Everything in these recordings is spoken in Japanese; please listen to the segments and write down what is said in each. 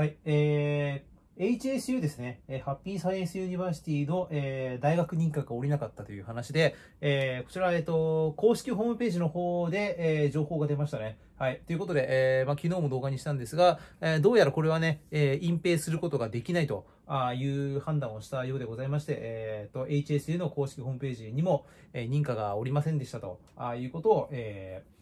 はい、えー、HSU ですね、ハッピーサイエンスユニバーシティの、えー、大学認可が下りなかったという話で、えー、こちら、えっ、ー、と、公式ホームページの方で、えー、情報が出ましたね。はい。ということで、えー、まあ、昨日も動画にしたんですが、えー、どうやらこれはね、えー、隠蔽することができないという判断をしたようでございまして、えーと、HSU の公式ホームページにも、えー、認可がおりませんでしたということを、えー、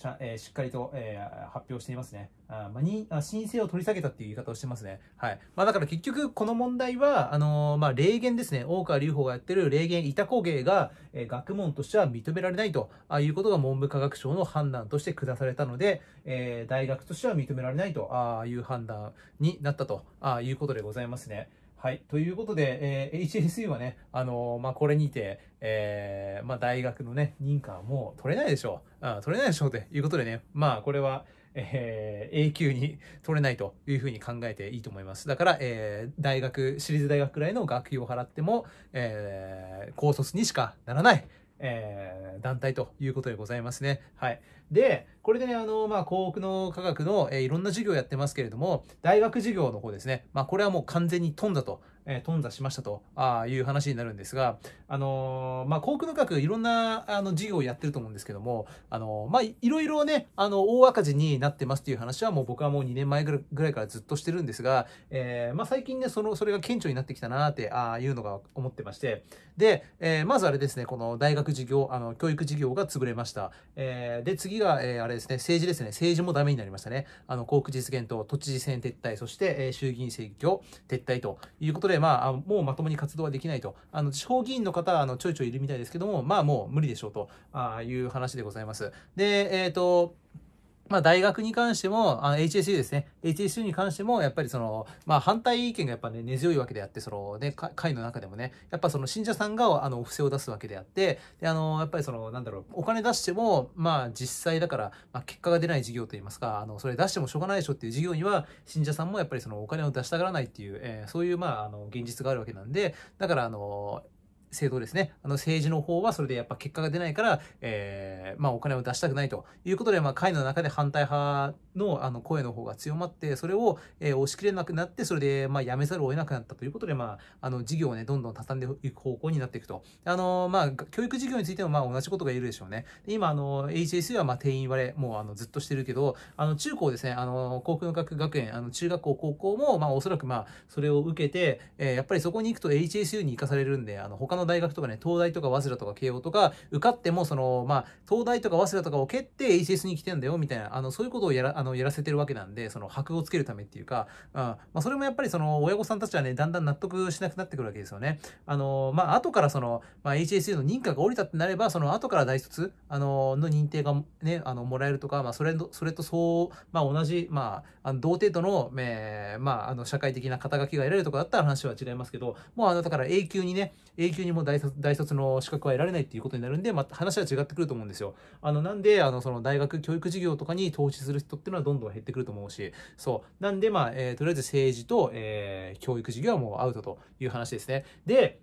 ちゃ、えー、しっかりと、えー、発表していますね。あまあ、にあ申請を取り下げたっていう言い方をしてますね。はい。まあ、だから結局、この問題は、あのー、まあ、霊言ですね。大川隆法がやってる霊言板工芸が、えー、学問としては認められないとあいうことが文部科学省の判断として下されたので、えー、大学としては認められないとああいう判断になったとあいうことでございますね。はい。ということで、えー、HSU はね、あのー、まあ、これにて、えー、まあ、大学のね、認可はもう取れないでしょう。あ取れないでしょうということでね、まあこれは、えー、永久に取れないというふうに考えていいと思います。だから、えー、大学、私立大学くらいの学費を払っても、えー、高卒にしかならない。えー、団体ということでございますね。はい。で、これでね、あの、まあ、幸福の科学の、えー、いろんな授業やってますけれども、大学授業の方ですね。まあ、これはもう完全に飛んだと。え頓挫しましたとあいう話になるんですが、あのまあ、航空の各いろんなあの事業をやってると思うんですけども、あのまあ、いろいろね、あの、大赤字になってますっていう話はもう僕はもう2年前ぐらいからずっとしてるんですが、えー、まあ、最近ね、その、それが顕著になってきたなってああいうのが思ってまして、で、えー、まずあれですね、この大学事業、あの、教育事業が潰れました。えー、で、次が、えあれですね、政治ですね、政治もダメになりましたね。あの、航空実現と都知事選撤退、そして、え衆議院選挙撤退ということで、まあ、もうまともに活動はできないと。あの、地方議員の方は、あの、ちょいちょいいるみたいですけども、まあ、もう無理でしょうという話でございます。で、えっ、ー、と、まあ、大学に関しても、あの HSU ですね。HSU に関しても、やっぱりその、まあ、反対意見がやっぱね、根強いわけであって、そのね、会の中でもね、やっぱその信者さんが、あの、お布施を出すわけであって、で、あの、やっぱりその、なんだろう、お金出しても、まあ、実際だから、まあ、結果が出ない事業といいますか、あの、それ出してもしょうがないでしょっていう事業には、信者さんもやっぱりその、お金を出したがらないっていう、えー、そういう、まあ、あの、現実があるわけなんで、だから、あの、政党ですね。あの政治の方はそれでやっぱ結果が出ないから、えー、まあお金を出したくないということで、まあ会の中で反対派のあの声の方が強まって、それを、えー、押し切れなくなって、それでまあ辞めざるを得なくなったということで、まあ、あの事業をね、どんどん畳んでいく方向になっていくと。あの、まあ、教育事業についてもまあ同じことが言えるでしょうね。今、あの、HSU はまあ定員割れ、もうあのずっとしてるけど、あの中高ですね、あの、航空学学園、あの中学校、高校も、まあおそらくまあ、それを受けて、えー、やっぱりそこに行くと HSU に行かされるんで、あの他のの大学とかね、東大とか早稲田とか慶応とか、受かっても、その、まあ、東大とか早稲田とかを蹴って ACS に来てんだよ、みたいな、あの、そういうことをやら、あの、やらせてるわけなんで、その、箔をつけるためっていうか、うん、まあ、それもやっぱりその、親御さんたちはね、だんだん納得しなくなってくるわけですよね。あの、まあ、後からその、まあ、HSU の認可が下りたってなれば、その、後から大卒、あの、の認定がね、あの、もらえるとか、まあ、それ、それとそう、まあ、同じ、まあ、あの同程度の、えー、まあ、あの、社会的な肩書きが得られるとかだったら話は違いますけど、もう、あの、だから永久にね、永久ににも大卒の資格は得られないっていうことになるんで、また話は違ってくると思うんですよ。あの、なんで、あの、その大学教育事業とかに投資する人っていうのはどんどん減ってくると思うし、そう。なんで、まあ、えー、とりあえず政治と、えー、教育事業はもうアウトという話ですね。で、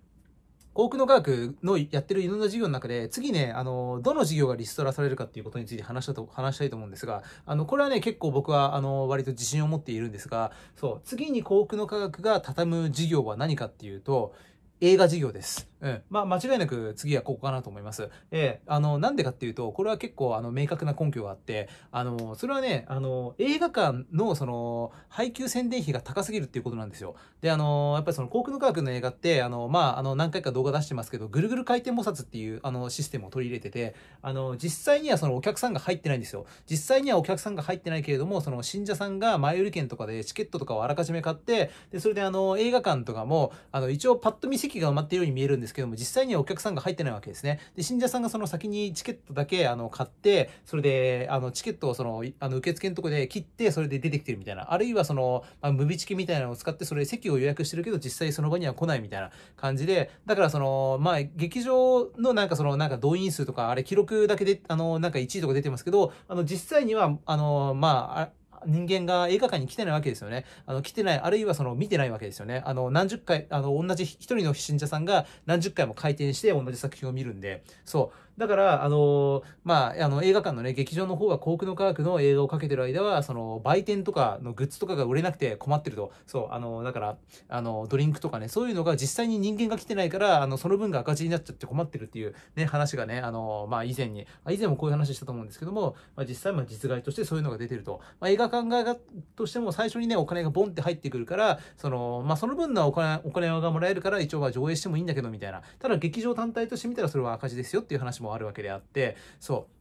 多くの科学のやってるいろんな授業の中で、次ね、あの、どの事業がリストラされるかっていうことについて話したと、話したいと思うんですが、あの、これはね、結構僕は、あの、割と自信を持っているんですが、そう、次に幸福の科学が畳む事業は何かっていうと、映画事業です。うん。まあ、間違いなく次はここかなと思います。えー、あの、なんでかっていうと、これは結構、あの、明確な根拠があって、あの、それはね、あの、映画館の、その、配給宣伝費が高すぎるっていうことなんですよ。で、あの、やっぱりその、航空の科学の映画って、あの、まあ、あの、何回か動画出してますけど、ぐるぐる回転摩擦っていう、あの、システムを取り入れてて、あの、実際にはその、お客さんが入ってないんですよ。実際にはお客さんが入ってないけれども、その、信者さんが前売り券とかでチケットとかをあらかじめ買って、で、それであの、映画館とかも、あの、一応パッと見せ席が埋まっているように見えるんですけども、実際にはお客さんが入ってないわけですね。で、信者さんがその先にチケットだけ、あの、買って、それで、あの、チケットをその、あの、受付のとこで切って、それで出てきてるみたいな。あるいはその、まあ、ムビチケみたいなのを使って、それ席を予約してるけど、実際その場には来ないみたいな感じで、だからその、まあ、劇場のなんかその、なんか動員数とか、あれ記録だけで、あの、なんか1位とか出てますけど、あの、実際には、あの、まあ、人間が映画館に来てないわけですよね。あの、来てない、あるいはその見てないわけですよね。あの、何十回、あの、同じ一人の信者さんが何十回も回転して同じ作品を見るんで、そう。だから、あの、まあ、あの、映画館のね、劇場の方は幸福の科学の映画をかけてる間は、その、売店とかのグッズとかが売れなくて困ってると。そう、あの、だから、あの、ドリンクとかね、そういうのが実際に人間が来てないから、あの、その分が赤字になっちゃって困ってるっていうね、話がね、あの、まあ、以前に、以前もこういう話したと思うんですけども、まあ、実際、ま実害としてそういうのが出てると。まあ、映画館が、としても最初にね、お金がボンって入ってくるから、その、まあ、その分のお金、お金がもらえるから、一応は上映してもいいんだけど、みたいな。ただ、劇場単体として見たらそれは赤字ですよっていう話ももあるわけであって、そう。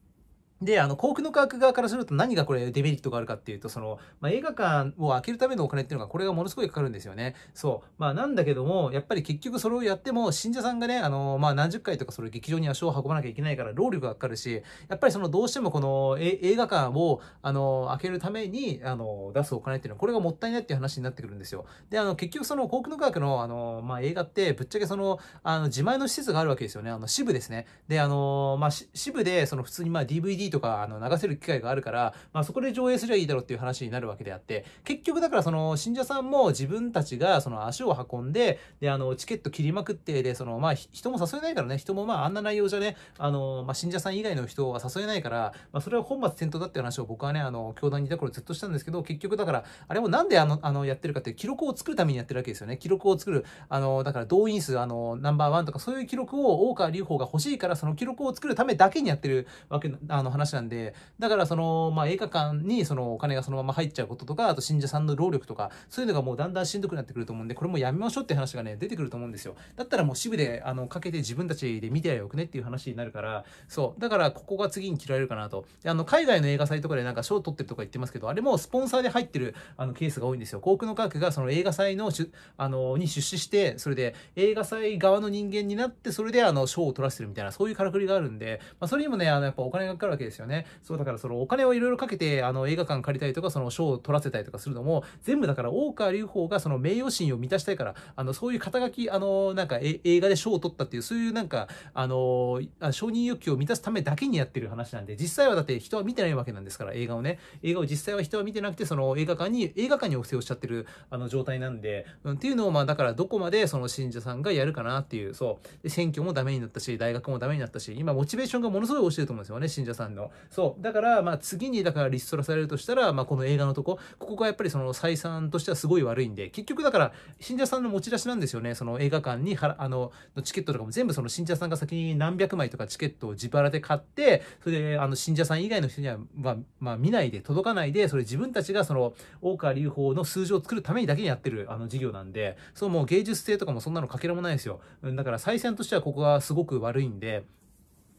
で、あの、幸福の科学側からすると何がこれデメリットがあるかっていうと、その、まあ、映画館を開けるためのお金っていうのが、これがものすごいかかるんですよね。そう。まあ、なんだけども、やっぱり結局それをやっても、信者さんがね、あの、まあ、何十回とかそれ劇場に足を運ばなきゃいけないから、労力がかかるし、やっぱりその、どうしてもこの映画館を、あの、開けるために、あの、出すお金っていうのは、これがもったいないっていう話になってくるんですよ。で、あの、結局その、幸福の科学の、あの、まあ、映画って、ぶっちゃけその、あの、自前の施設があるわけですよね。あの、支部ですね。で、あの、まあ、支部で、その、普通にまあ、DVD とかあの流せる機会があるから、まあ、そこで上映すりゃいいだろうっていう話になるわけであって結局だからその信者さんも自分たちがその足を運んでであのチケット切りまくってでその、まあ、人も誘えないからね人もまああんな内容じゃねあの、まあ、信者さん以外の人は誘えないから、まあ、それは本末転倒だって話を僕はねあの教団にいた頃ずっとしたんですけど結局だからあれもなんであのあのやってるかって記録を作るためにやってるわけですよね記録を作るあのだから動員数あのナンバーワンとかそういう記録を大川隆法が欲しいからその記録を作るためだけにやってるわけあの話なんで、だからその、まあ、映画館にそのお金がそのまま入っちゃうこととか、あと信者さんの労力とか、そういうのがもうだんだんしんどくなってくると思うんで、これもやめましょうって話がね、出てくると思うんですよ。だったらもう支部で、あの、かけて自分たちで見てやよくねっていう話になるから、そう。だから、ここが次に切られるかなと。あの、海外の映画祭とかでなんか賞取ってるとか言ってますけど、あれもスポンサーで入ってるあのケースが多いんですよ。航空の科学がその映画祭のしあのに出資して、それで映画祭側の人間になって、それであの賞を取らせてるみたいな、そういうからくりがあるんで、まあ、それにもね、あのやっぱお金がかかるわけですよね。そう、だからそのお金をいろいろかけて、あの映画館借りたりとか、その賞を取らせたりとかするのも、全部だから大川隆法がその名誉心を満たしたいから、あの、そういう肩書き、あの、なんか映画で賞を取ったっていう、そういうなんか、あの、承認欲求を満たすためだけにやってる話なんで、実際はだって人は見てないわけなんですから、映画をね。映画を実際は人は見てなくて、その映画館に、映画館にお布施をしちゃってる、あの、状態なんで、うん、っていうのを、まあ、だからどこまでその信者さんがやるかなっていう、そう。選挙もダメになったし、大学もダメになったし、今、モチベーションがものすごい落ちてると思うんですよね、信者さんの。そう。だから、まあ次に、だからリストラされるとしたら、まあこの映画のとこ、ここがやっぱりその採算としてはすごい悪いんで、結局だから、信者さんの持ち出しなんですよね。その映画館にあの、チケットとかも全部その信者さんが先に何百枚とかチケットを自腹で買って、それで、あの、信者さん以外の人には、まあ、まあ、見ないで、届かないで、それ自分たちがその、大川隆法の数字を作るためにだけにやってる、あの、事業なんで、そう、もう芸術性とかもそんなのかけらもないですよ。だから、採算としてはここがすごく悪いんで、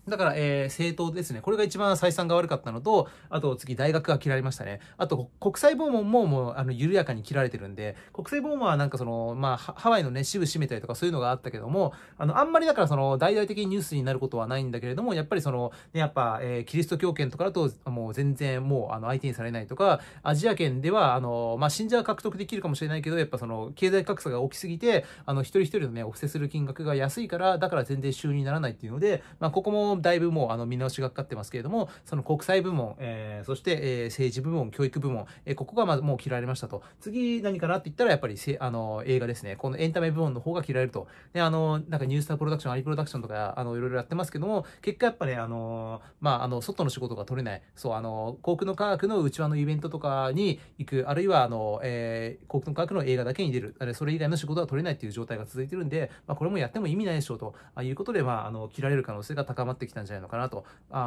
だから、えー、政党ですね。これが一番採算が悪かったのと、あと次大学が切られましたね。あと国際訪問ももうあの緩やかに切られてるんで、国際訪問はなんかその、まあハワイのね、支部閉めたりとかそういうのがあったけども、あの、あんまりだからその大々的にニュースになることはないんだけれども、やっぱりその、ね、やっぱ、えー、キリスト教圏とかだともう全然もうあの相手にされないとか、アジア圏ではあの、まあ信者は獲得できるかもしれないけど、やっぱその経済格差が大きすぎて、あの一人一人のね、お布施する金額が安いから、だから全然収入にならないっていうので、まあここもだいぶもうあの見直しがかかってますけれども、その国際部門、えー、そして、えー、政治部門、教育部門、えー、ここがまあもう切られましたと。次何かなって言ったらやっぱりせあの映画ですね。このエンタメ部門の方が切られると。で、あの、なんかニュースタープロダクション、アリプロダクションとか、あの、いろいろやってますけども、結果やっぱね、あの、まあ、あの、外の仕事が取れない。そう、あの、航空の科学の内輪のイベントとかに行く、あるいは、あの、えー、航空の科学の映画だけに出る。それ以外の仕事は取れないっていう状態が続いてるんで、まあ、これもやっても意味ないでしょうということで、まあ、あの、切られる可能性が高まってってきたんじゃないのかなと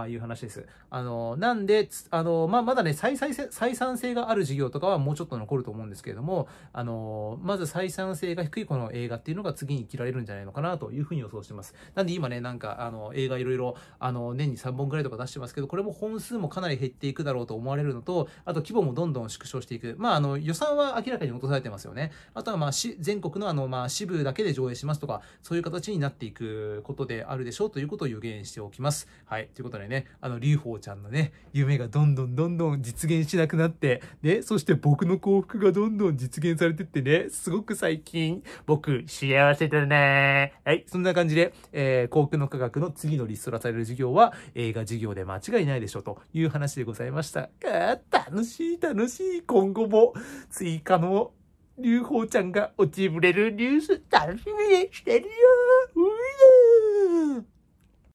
いう話です。あの、なんで、あの、まあ、まだね、再再採算性がある事業とかはもうちょっと残ると思うんですけれども、あの、まず採算性が低いこの映画っていうのが次に生きられるんじゃないのかなというふうに予想してます。なんで今ね、なんか、あの、映画いろいろ、あの、年に3本ぐらいとか出してますけど、これも本数もかなり減っていくだろうと思われるのと、あと規模もどんどん縮小していく。まあ、あの、予算は明らかに落とされてますよね。あとは、まあ、全国のあの、まあ、支部だけで上映しますとか、そういう形になっていくことであるでしょうということを予言してておきます。はい。ということでね、あの、劉邦ちゃんのね、夢がどんどんどんどん実現しなくなって、で、そして僕の幸福がどんどん実現されてってね、すごく最近、僕、幸せだねはい。そんな感じで、えー、幸福の科学の次のリストラされる授業は、映画授業で間違いないでしょ、う、という話でございました。楽しい、楽しい。今後も、追加の、劉邦ちゃんが落ちぶれるニュース楽しみにしてるようい